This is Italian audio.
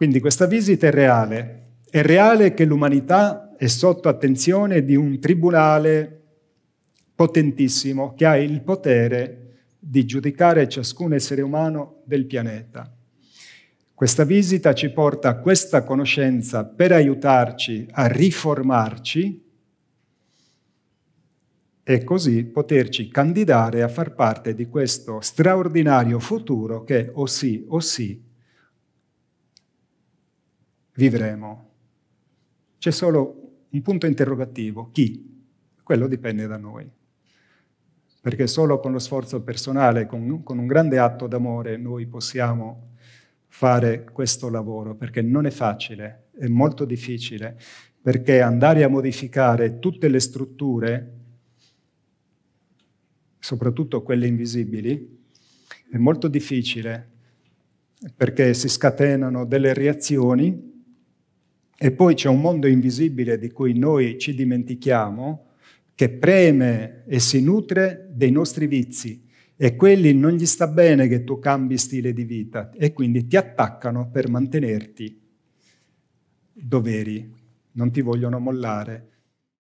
Quindi questa visita è reale. È reale che l'umanità è sotto attenzione di un tribunale potentissimo che ha il potere di giudicare ciascun essere umano del pianeta. Questa visita ci porta a questa conoscenza per aiutarci a riformarci e così poterci candidare a far parte di questo straordinario futuro che o oh sì o oh sì vivremo. C'è solo un punto interrogativo, chi? Quello dipende da noi, perché solo con lo sforzo personale, con, con un grande atto d'amore, noi possiamo fare questo lavoro, perché non è facile, è molto difficile, perché andare a modificare tutte le strutture, soprattutto quelle invisibili, è molto difficile, perché si scatenano delle reazioni e poi c'è un mondo invisibile di cui noi ci dimentichiamo, che preme e si nutre dei nostri vizi e quelli non gli sta bene che tu cambi stile di vita e quindi ti attaccano per mantenerti doveri, non ti vogliono mollare.